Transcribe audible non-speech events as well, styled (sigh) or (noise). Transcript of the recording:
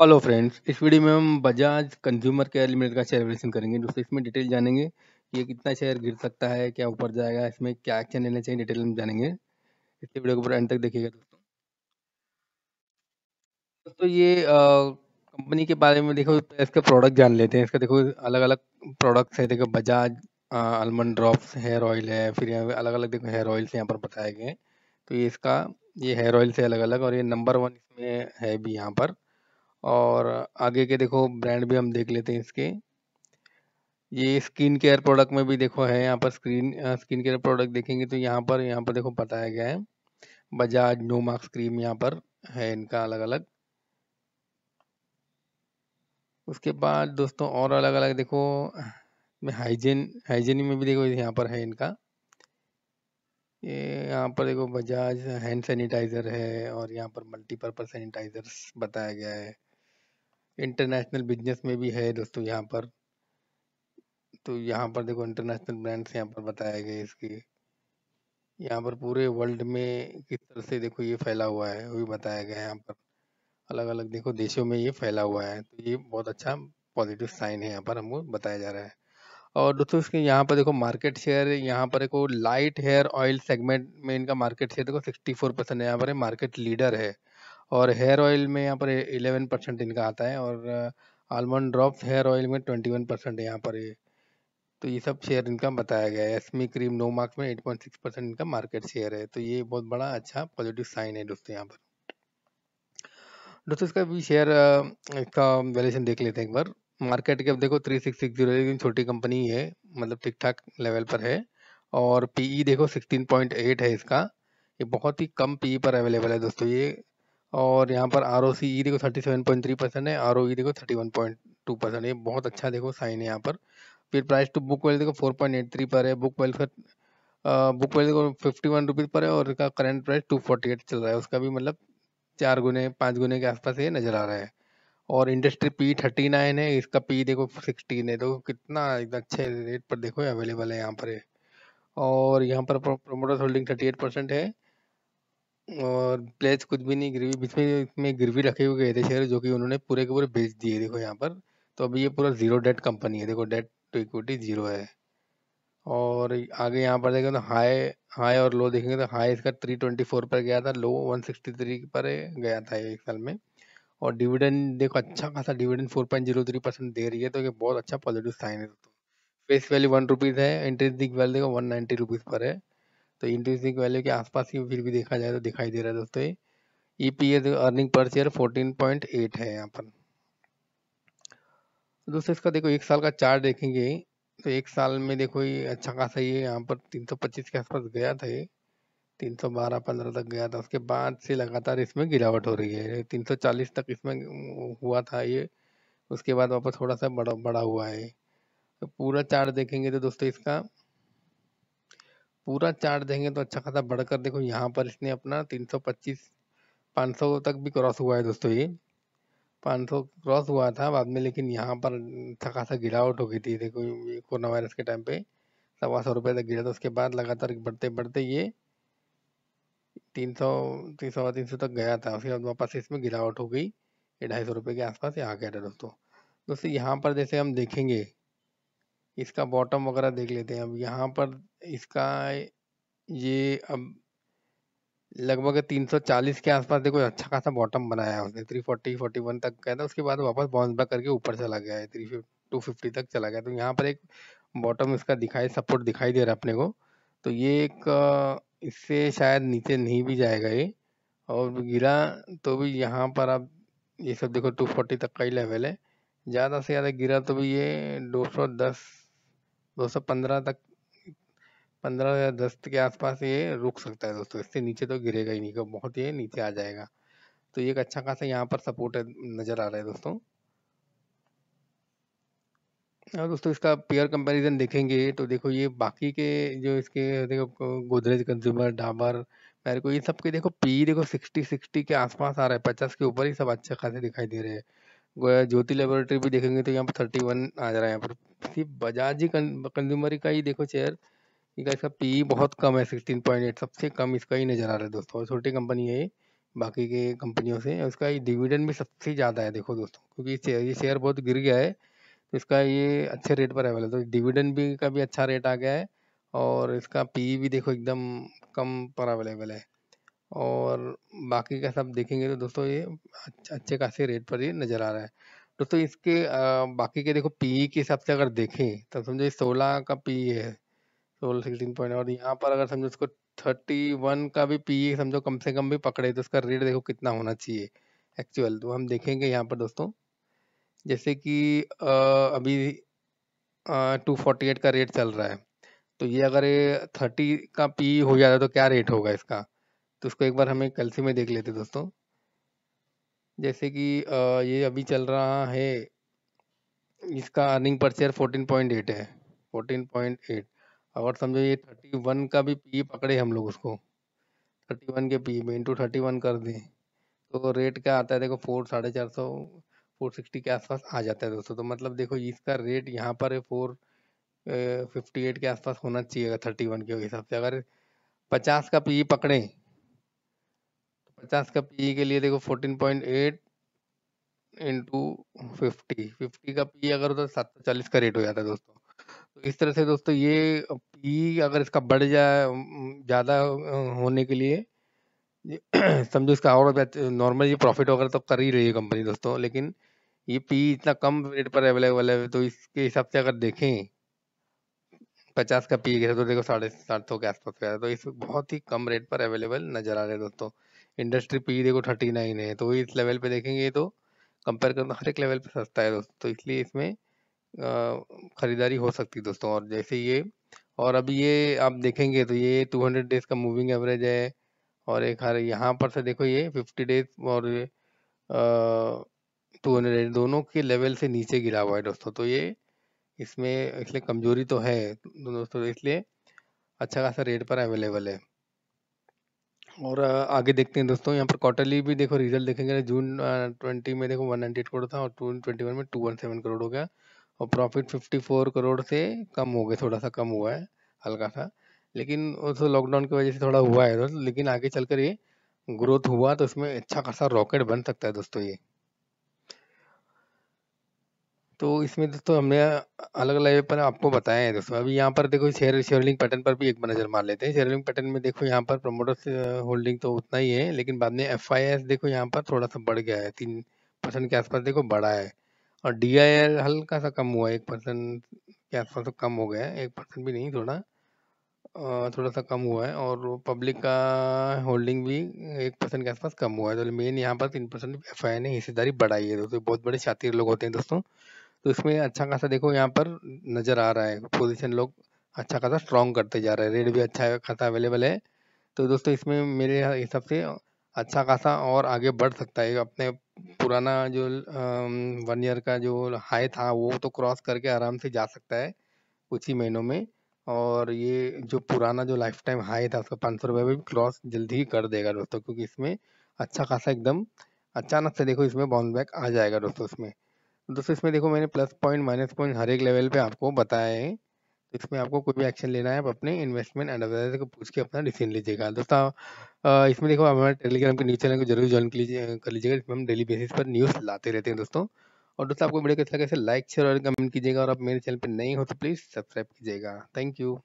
Hello friends इस video में हम बजाज कंज्यूमर केयर लिमिटेड का शेयर वेलेशन करेंगे दोस्तों इसमें डिटेल जानेंगे कि ये कितना शेयर गिर सकता है क्या ऊपर जाएगा इसमें क्या एक्शन लेना चाहिए डिटेल हम जानेंगे इसलिए वीडियो को पूरा एंड तक देखिएगा दोस्तों दोस्तों ये कंपनी के बारे में देखो तो इसके प्रोडक्ट जान लेते हैं इसका देखो अलग अलग प्रोडक्ट्स है देखो Bajaj almond drops hair oil है फिर यहाँ पे अलग अलग देखो हेयर ऑयल्स यहाँ पर बताए गए तो ये इसका ये हेयर ऑयल्स है अलग अलग और ये नंबर वन इसमें है भी यहाँ पर और आगे के देखो ब्रांड भी हम देख लेते हैं इसके ये स्किन केयर प्रोडक्ट में भी देखो है यहाँ पर स्क्रीन स्किन केयर प्रोडक्ट देखेंगे तो यहाँ पर यहाँ पर देखो बताया गया है बजाज नो मार्क्स क्रीम यहाँ पर है इनका अलग अलग उसके बाद दोस्तों और अलग अलग देखो मैं हाइजीन हाइजीन में भी देखो यहाँ पर है इनका ये यहाँ पर देखो बजाज हैंड सैनिटाइज़र है और यहाँ पर मल्टीपर्पज़ सैनिटाइज़र्स बताया गया है इंटरनेशनल बिजनेस में भी है दोस्तों यहाँ पर तो यहाँ पर देखो इंटरनेशनल ब्रांड्स यहाँ पर बताए गए इसके यहाँ पर पूरे वर्ल्ड में किस तरह से देखो ये फैला हुआ है वो भी बताया गया है यहाँ पर अलग अलग देखो देशों में ये फैला हुआ है तो ये बहुत अच्छा पॉजिटिव साइन है यहाँ पर हमको बताया जा रहा है और दोस्तों इसके यहाँ पर देखो मार्केट शेयर यहाँ पर देखो लाइट हेयर ऑयल सेगमेंट में इनका मार्केट शेयर देखो सिक्सटी फोर परसेंट यहाँ पर मार्केट लीडर है और हेयर ऑयल में यहाँ पर इलेवन परसेंट इनका आता है और आलमंड ड्रॉप्स हेयर ऑयल में ट्वेंटी वन परसेंट यहाँ पर ये तो ये सब शेयर इनका बताया गया है एसमी क्रीम नो मार्क्स में एट पॉइंट सिक्स परसेंट इनका मार्केट शेयर है तो ये बहुत बड़ा अच्छा पॉजिटिव साइन है दोस्तों यहाँ पर दोस्तों इसका भी शेयर इसका वैल्यूशन देख लेते हैं एक बार मार्केट कैप देखो थ्री सिक्स सिक्स जीरो छोटी कंपनी है मतलब ठीक ठाक लेवल पर है और पीई e देखो सिक्सटीन पॉइंट एट है इसका ये बहुत ही कम पीई e पर अवेलेबल है दोस्तों ये और यहाँ पर आर ओ सी ई देखो thirty seven point three percent है आर ओ ई देखो thirty one point two percent ये बहुत अच्छा देखो साइन है यहाँ पर फिर प्राइस टू बुक वैल्यू देखो फोर पॉइंट एट थ्री पर है बुक वैल्यू का बुक वैल्यू देखो फिफ्टी वन रुपीज़ पर है और इसका current price two forty eight चल रहा है उसका भी मतलब चार गुने पाँच गुने के आसपास ये नज़र आ रहा है और इंडस्ट्री पी थर्टी नाइन है इसका पी देखो सिक्सटीन है देखो कितना एकदम अच्छे रेट पर देखो अवेलेबल है यहाँ पर और यहाँ पर promoters holding thirty eight percent है और प्लेस कुछ भी नहीं गिरवी बीच में इसमें गिरवी रखे हुए गए थे शेयर जो कि उन्होंने पूरे के पूरे बेच दिए देखो यहाँ पर तो अभी ये पूरा जीरो डेट कंपनी है देखो डेट टू इक्विटी जीरो है और आगे यहाँ पर देखें तो हाई हाई और लो देखेंगे तो हाई इसका थ्री ट्वेंटी फोर पर गया था लो वन सिक्सटी थ्री पर गया था एक साल में और डिविडेंड देखो अच्छा खासा dividend four point zero three percent दे रही है तो ये बहुत अच्छा पॉजिटिव साइन है तो फेस वैल्यू वन रुपीज़ है इंटरेस्ट वैल्यू देखो वन नाइन्टी रुपीज़ पर है तो इंट्रेंसिक वैल्यू के आसपास ही फिर भी देखा जाए तो दिखाई दे रहा है दोस्तों E P S earning per share fourteen point eight है यहाँ पर तो दोस्तों इसका देखो एक साल का चार्ट देखेंगे तो एक साल में देखो ये अच्छा खासा ये यहाँ पर 325 के आसपास गया था ये 312 15 तक गया था उसके बाद से लगातार इसमें गिरावट हो रही है 340 तक इसमें हुआ था ये उसके बाद वापस थोड़ा सा बड़ा बड़ा हुआ है तो पूरा चार्ट देखेंगे तो दोस्तों इसका पूरा चार्ट देंगे तो अच्छा खासा बढ़कर देखो यहाँ पर इसने अपना 325 500 तक भी क्रॉस हुआ है दोस्तों ये 500 क्रॉस हुआ था बाद में लेकिन यहाँ पर अच्छा खासा गिरावट हो गई थी देखो कोरोना वायरस के टाइम पे सवा सौ रुपये तक गिरा था उसके बाद लगातार बढ़ते बढ़ते ये तीन सौ तीन सौ तीन सौ तक गया था उसके बाद वापस इसमें गिरावट हो गई ये ढाई सौ रुपये के आसपास ये आ गया था दोस्तों दोस्तों यहाँ पर जैसे हम देखेंगे इसका बॉटम वगैरह देख लेते हैं अब यहाँ पर इसका ये अब लगभग 340 के आसपास देखो अच्छा खासा बॉटम बनाया है उसने 340 41 तक गया था उसके बाद वापस बाउंस बैक करके ऊपर चला गया है थ्री टू फिफ्टी तक चला गया तो यहाँ पर एक बॉटम इसका दिखाई सपोर्ट दिखाई दे रहा है अपने को तो ये एक इससे शायद नीचे नहीं भी जाएगा ये और गिरा तो भी यहाँ पर अब ये सब देखो 240 तक का ही लेवल है ज़्यादा से ज़्यादा गिरा तो भी ये 210 215 तक पंद्रह या दस के आसपास ये रुक सकता है दोस्तों इससे नीचे तो गिरेगा ही नहीं क्योंकि तो बहुत ये नीचे आ जाएगा तो ये एक अच्छा खासा यहाँ पर सपोर्ट नज़र आ रहा है दोस्तों और दोस्तों इसका पेयर कंपैरिजन देखेंगे तो देखो ये बाकी के जो इसके देखो गोदरेज कंज्यूमर डाबर मेरे ये सब के देखो पी e देखो सिक्सटी सिक्सटी के आसपास आ रहा है पचास के ऊपर ही सब अच्छे खासे दिखाई दे रहे हैं ज्योति लेबोरेटरी भी देखेंगे तो यहाँ पर थर्टी वन आ जा रहा है यहाँ पर सिर्फ बजाज ही कंज्यूमर का ही देखो चेयर इसका पी e बहुत कम है सिक्सटीन पॉइंट एट सबसे कम इसका ही नज़र आ रहा है दोस्तों और छोटी कंपनी है बाकी के कंपनियों से उसका ये डिविडेंड भी सबसे ज़्यादा है देखो दोस्तों क्योंकि ये शेयर बहुत गिर गया है तो इसका ये अच्छे रेट पर अवेलेबल तो डिविडेंड भी का भी अच्छा रेट आ गया है और इसका पी e भी देखो एकदम कम पर अवेलेबल है और बाकी का सब देखेंगे तो दोस्तों ये अच्छे खासे रेट पर ये नज़र आ रहा है दोस्तों इसके बाकी के देखो पी e के हिसाब से अगर देखें तो समझो ये सोलह का पी है सोलह सिक्सटीन पॉइंट और यहाँ पर अगर समझो उसको थर्टी वन का भी पी e समझो कम से कम भी पकड़े तो उसका रेट देखो कितना होना चाहिए एक्चुअल तो हम देखेंगे यहाँ पर दोस्तों जैसे कि अभी टू फोर्टी एट का रेट चल रहा है तो ये अगर ये थर्टी का पी e हो जाता तो क्या रेट होगा इसका तो उसको एक बार हमें कल से में देख लेते दोस्तों जैसे कि ये अभी चल रहा है इसका earning per share fourteen point eight है फोर्टीन पॉइंट एट और समझो ये थर्टी वन का भी पी पकड़े हम लोग उसको थर्टी वन के पी में इंटू थर्टी वन कर दें तो रेट क्या आता है देखो फोर साढ़े चार सौ फोर सिक्सटी के आसपास आ जाता है दोस्तों तो मतलब देखो इसका रेट यहाँ पर फोर फिफ्टी एट के आसपास होना चाहिए थर्टी वन के हिसाब से अगर पचास का पी पकड़ें तो पचास का पी के लिए देखो fourteen point eight into fifty fifty का पी अगर होता तो सात सौ चालीस का रेट हो जाता है दोस्तों तो इस तरह से दोस्तों ये पी अगर इसका बढ़ जाए ज़्यादा होने के लिए (clears throat) समझो इसका और नॉर्मल ये प्रॉफिट वगैरह तो कर ही रही है कंपनी दोस्तों लेकिन ये पी इतना कम रेट पर अवेलेबल है तो इसके हिसाब से अगर देखें पचास का पी तो देखो साढ़े सात सौ के आसपास का तो इस बहुत ही कम रेट पर अवेलेबल नजर आ रहे हैं दोस्तों इंडस्ट्री पी देखो थर्टी नाइन है तो इस लेवल पे देखेंगे तो कंपेयर करना तो हर एक लेवल पे सस्ता है दोस्तों तो इसलिए इसमें ख़रीदारी हो सकती है दोस्तों और जैसे ये और अभी ये आप देखेंगे तो ये 200 डेज़ का मूविंग एवरेज है और एक हर यहाँ पर से देखो ये 50 डेज और टू हंड्रेड दोनों के लेवल से नीचे गिरा हुआ है दोस्तों तो ये इसमें इसलिए कमजोरी तो है दोस्तों इसलिए अच्छा खासा रेट पर अवेलेबल है और आगे देखते हैं दोस्तों यहाँ पर क्वार्टरली भी देखो रिजल्ट देखेंगे जून ट्वेंटी में देखो वन नाइनटी एट करोड़ था और टू ट्वेंटी वन में टू वन सेवन करोड़ हो गया और प्रॉफिट 54 करोड़ से कम हो गए थोड़ा सा कम हुआ है हल्का सा लेकिन उस लॉकडाउन की वजह से थोड़ा हुआ है लेकिन आगे चलकर ये ग्रोथ हुआ तो इसमें अच्छा खासा रॉकेट बन सकता है दोस्तों ये तो इसमें दोस्तों हमने अलग अलग पर आपको बताया है दोस्तों अभी यहाँ पर देखो शेयर शेयरिंग पैटर्न पर भी एक नज़र मार लेते हैं शेयरिंग पैटर्न में देखो यहाँ पर प्रमोटर होल्डिंग तो उतना ही है लेकिन बाद में एफ देखो यहाँ पर थोड़ा सा बढ़ गया है तीन परसेंट के आसपास देखो बढ़ा है और डी आई एल हल्का सा कम हुआ एक परसेंट के आसपास तो कम हो गया है एक परसेंट भी नहीं थोड़ा थोड़ा सा कम हुआ है और पब्लिक का होल्डिंग भी एक परसेंट के आसपास कम हुआ है तो मेन यहाँ पर तीन परसेंट एफ आई ने हिस्सेदारी बढ़ाई है दोस्तों बहुत बड़े शातिर लोग होते हैं दोस्तों तो इसमें अच्छा खासा देखो यहाँ पर नज़र आ रहा है पोजिशन लोग अच्छा खासा स्ट्रॉन्ग करते जा रहे हैं रेट भी अच्छा खासा अवेलेबल है तो दोस्तों इसमें मेरे हिसाब से अच्छा खासा और आगे बढ़ सकता है। अपने पुराना जो वन ईयर का जो हाई था वो तो क्रॉस करके आराम से जा सकता है, कुछ ही महीनों में और ये जो पुराना जो लाइफ टाइम हाई था उसका पाँच सौ रुपये भी क्रॉस जल्दी ही कर देगा दोस्तों क्योंकि इसमें अच्छा खासा एकदम अचानक से देखो इसमें बाउंस बैक आ जाएगा दोस्तों इसमें। दोस्तों इसमें देखो मैंने प्लस पॉइंट, माइनस पॉइंट हर एक लेवल पे आपको बताया है। इसमें आपको कोई भी एक्शन लेना है आप अपने इन्वेस्टमेंट एडवाइजर को पूछ के अपना डिसीजन लीजिएगा दोस्तों इसमें देखो आप हमारे टेलीग्राम के न्यूज़ चैनल को जरूर ज्वाइन कर लीजिएगा इसमें हम डेली बेसिस पर न्यूज़ लाते रहते हैं दोस्तों और दोस्तों आपको वीडियो कैसा लगा लाइक शेयर और कमेंट कीजिएगा और आप मेरे चैनल पर नहीं हो तो प्लीज़ सब्सक्राइब कीजिएगा थैंक यू